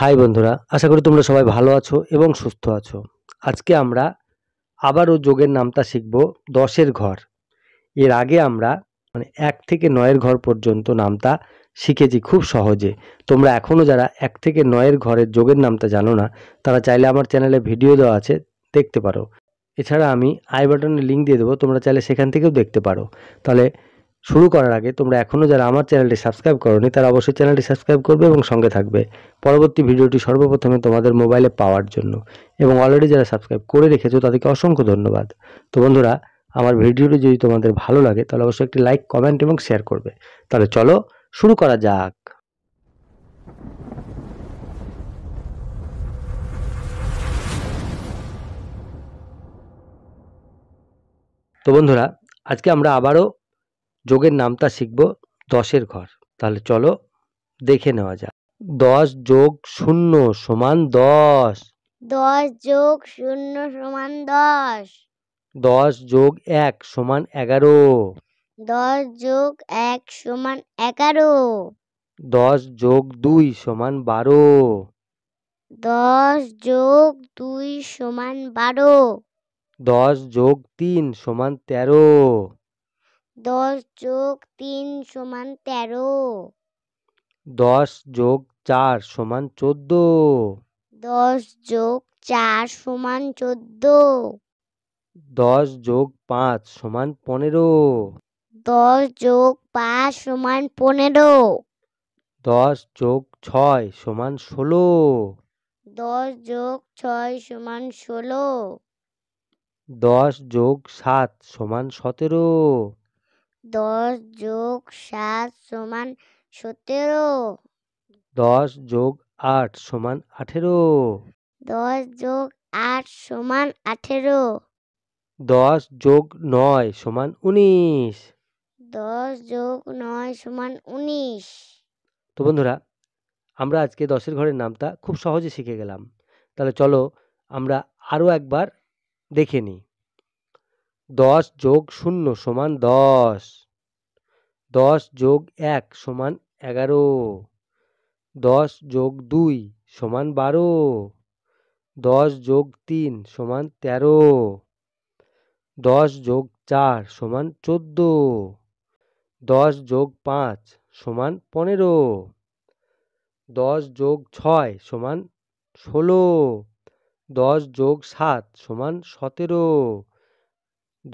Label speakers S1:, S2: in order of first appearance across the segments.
S1: high বন্ধুরা আশা করি তোমরা সবাই ভালো আছো এবং সুস্থ আছো আজকে আমরা আবারও যোগের নামটা শিখব দশের ঘর এর আগে আমরা মানে এক থেকে নয়ের ঘর পর্যন্ত নামটা শিখেছি খুব সহজে তোমরা এখনও যারা এক থেকে নয়ের ঘরের যোগের নামটা জানো না তারা চাইলে আমার চ্যানেলে ভিডিও দেওয়া আছে দেখতে পারো এছাড়া আমি আই বাটনের লিঙ্ক দিয়ে দেবো তোমরা চাইলে সেখান থেকেও দেখতে পারো তাহলে শুরু করার আগে তোমরা এখনও যারা আমার চ্যানেলটি সাবস্ক্রাইব করনি তারা অবশ্যই চ্যানেলটি সাবস্ক্রাইব করবে এবং সঙ্গে থাকবে পরবর্তী ভিডিওটি সর্বপ্রথমে তোমাদের মোবাইলে পাওয়ার জন্য এবং অলরেডি যারা সাবস্ক্রাইব করে রেখেছো তাদেরকে অসংখ্য ধন্যবাদ তো বন্ধুরা আমার ভিডিওটি যদি তোমাদের ভালো লাগে তাহলে অবশ্যই একটি লাইক কমেন্ট এবং শেয়ার করবে তাহলে চলো শুরু করা যাক তো বন্ধুরা আজকে আমরা আবারও যোগের নামটা শিখব দশের ঘর তাহলে চলো দেখে নেওয়া যাক দশ যোগ শূন্য সমান দশ
S2: দশ যোগ শূন্য সমান দশ
S1: দশ যোগ এক সমান এগারো
S2: দশ যোগ এক সমান এগারো
S1: দশ যোগ দুই সমান বারো
S2: দশ যোগ দুই সমান বারো
S1: দশ যোগ তিন সমান তেরো
S2: দশ যোগ তিন সমান তেরো
S1: দশ যোগ চার সমান চোদ্দ
S2: দশ যোগ চার সমান চোদ্দ
S1: দশ যোগ পাঁচ সমান পনেরো
S2: দশ যোগ পাঁচ সমান পনেরো
S1: দশ যোগ ছয় সমান ষোলো
S2: দশ যোগ ছয় সমান ষোলো
S1: দশ যোগ সাত সমান সতেরো
S2: দশ যোগ সাত সমান সতেরো
S1: দশ যোগ আট সমান আঠেরো
S2: দশ যোগ আট সমান আঠেরো
S1: দশ যোগ নয় সমান উনিশ
S2: দশ যোগ নয় সমান উনিশ
S1: তো বন্ধুরা আমরা আজকে দশের ঘরের নামটা খুব সহজে শিখে গেলাম তাহলে চলো আমরা আরও একবার দেখে নিই দশ যোগ শূন্য সমান দশ দশ যোগ এক সমান এগারো দশ যোগ দুই সমান বারো দশ যোগ তিন সমান তেরো দশ যোগ চার সমান চোদ্দ দশ যোগ পাঁচ সমান পনেরো দশ যোগ ছয় সমান ষোলো দশ যোগ সাত সমান সতেরো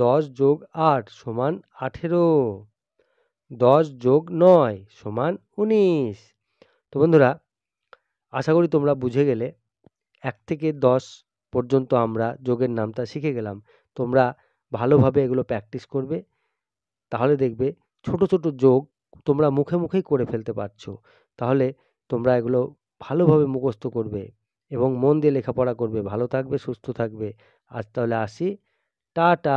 S1: দশ যোগ আট সমান আঠেরো দশ যোগ নয় সমান উনিশ তো বন্ধুরা আশা করি তোমরা বুঝে গেলে এক থেকে দশ পর্যন্ত আমরা যোগের নামটা শিখে গেলাম তোমরা ভালোভাবে এগুলো প্র্যাকটিস করবে তাহলে দেখবে ছোট ছোট যোগ তোমরা মুখে মুখেই করে ফেলতে পারছো তাহলে তোমরা এগুলো ভালোভাবে মুখস্থ করবে এবং মন দিয়ে লেখাপড়া করবে ভালো থাকবে সুস্থ থাকবে আজ তাহলে আসি টাটা